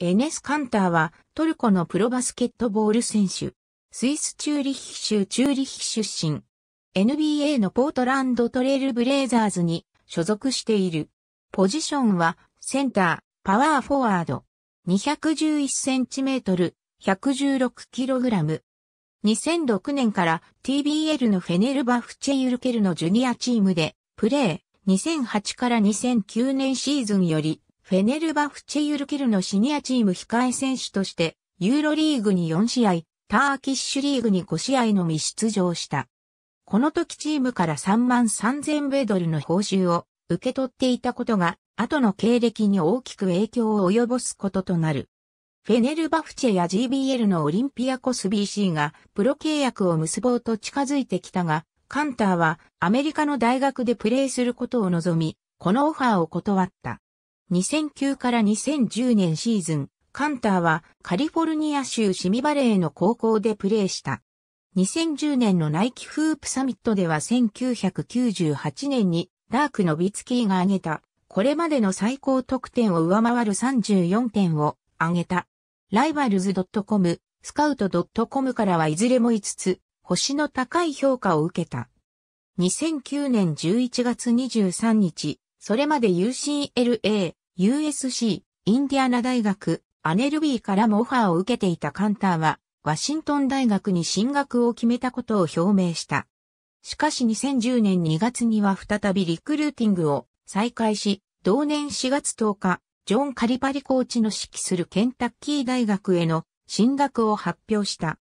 エネス・カンターはトルコのプロバスケットボール選手。スイス・チューリッヒ州チューリッヒ出身。NBA のポートランドトレールブレイザーズに所属している。ポジションはセンター、パワーフォワード。2 1 1トル、1 1 6ラム。2006年から TBL のフェネルバフチェユルケルのジュニアチームでプレー。2008から2009年シーズンよりフェネルバフチェユルキルのシニアチーム控え選手として、ユーロリーグに4試合、ターキッシュリーグに5試合のみ出場した。この時チームから3万3000米ドルの報酬を受け取っていたことが、後の経歴に大きく影響を及ぼすこととなる。フェネルバフチェや GBL のオリンピアコス BC がプロ契約を結ぼうと近づいてきたが、カンターはアメリカの大学でプレーすることを望み、このオファーを断った。2009から2010年シーズン、カンターはカリフォルニア州シミバレーの高校でプレーした。2010年のナイキフープサミットでは1998年にダークのビツキーが挙げた、これまでの最高得点を上回る34点を挙げた。ライバルズ .com、スカウト .com からはいずれも5つ、星の高い評価を受けた。2009年11月23日、それまで UCLA USC、インディアナ大学、アネルビーからもオファーを受けていたカンターは、ワシントン大学に進学を決めたことを表明した。しかし2010年2月には再びリクルーティングを再開し、同年4月10日、ジョン・カリパリコーチの指揮するケンタッキー大学への進学を発表した。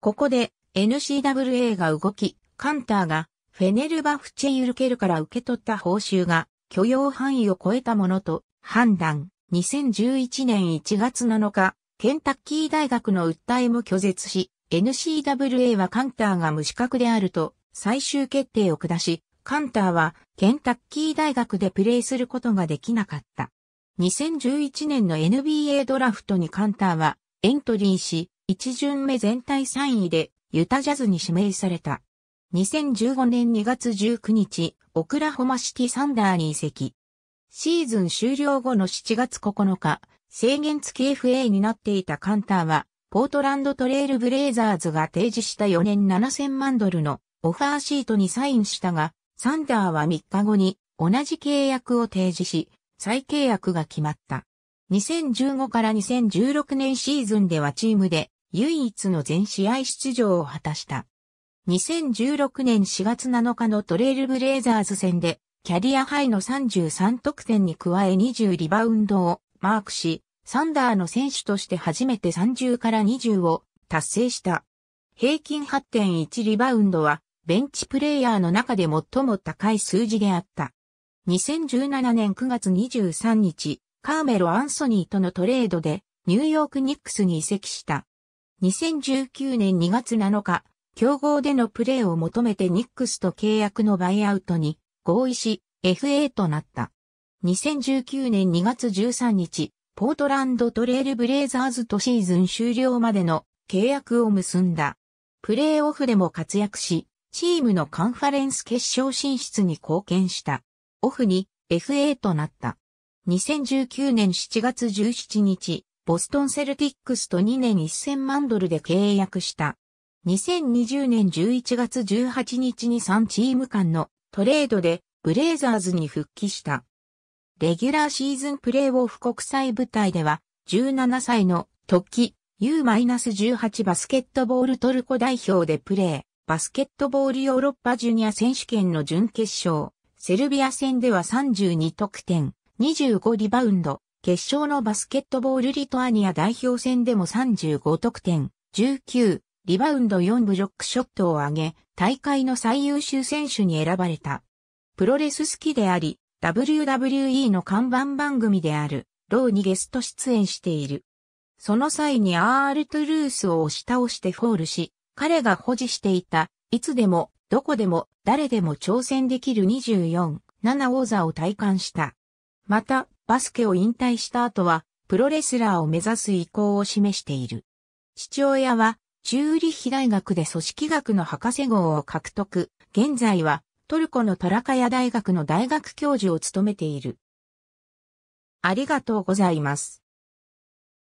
ここで NCWA が動き、カンターがフェネルバフチェ・ユルケルから受け取った報酬が許容範囲を超えたものと判断、2011年1月7日、ケンタッキー大学の訴えも拒絶し、NCWA はカンターが無資格であると最終決定を下し、カンターはケンタッキー大学でプレーすることができなかった。2011年の NBA ドラフトにカンターはエントリーし、1巡目全体3位でユタジャズに指名された。2015年2月19日、オクラホマシティサンダーに移籍。シーズン終了後の7月9日、制限付き FA になっていたカンターは、ポートランドトレイルブレイザーズが提示した4年7000万ドルのオファーシートにサインしたが、サンダーは3日後に同じ契約を提示し、再契約が決まった。2015から2016年シーズンではチームで唯一の全試合出場を果たした。2016年4月7日のトレイルブレイザーズ戦でキャリアハイの33得点に加え20リバウンドをマークし、サンダーの選手として初めて30から20を達成した。平均8.1リバウンドは、ベンチプレイヤーの中で最も高い数字であった。2017年9月23日、カーメロ・アンソニーとのトレードで、ニューヨーク・ニックスに移籍した。2019年2月7日、競合でのプレーを求めてニックスと契約のバイアウトに合意し、FA となった。2019年2月13日、ポートランドトレイルブレイザーズとシーズン終了までの契約を結んだ。プレーオフでも活躍し、チームのカンファレンス決勝進出に貢献した。オフに FA となった。2019年7月17日、ボストンセルティックスと2年1000万ドルで契約した。2020年11月18日に3チーム間のトレードでブレイザーズに復帰した。レギュラーシーズンプレイオフ国際舞台では、17歳の時、U-18 バスケットボールトルコ代表でプレー、バスケットボールヨーロッパジュニア選手権の準決勝、セルビア戦では32得点、25リバウンド、決勝のバスケットボールリトアニア代表戦でも35得点、19リバウンド4ブロックショットを上げ、大会の最優秀選手に選ばれた。プロレス好きであり、WWE の看板番組である、ローにゲスト出演している。その際にアールトゥルースを押し倒してフォールし、彼が保持していた、いつでも、どこでも、誰でも挑戦できる24、7王座を体感した。また、バスケを引退した後は、プロレスラーを目指す意向を示している。父親は、チューリッヒ大学で組織学の博士号を獲得。現在はトルコのトラカヤ大学の大学教授を務めている。ありがとうございます。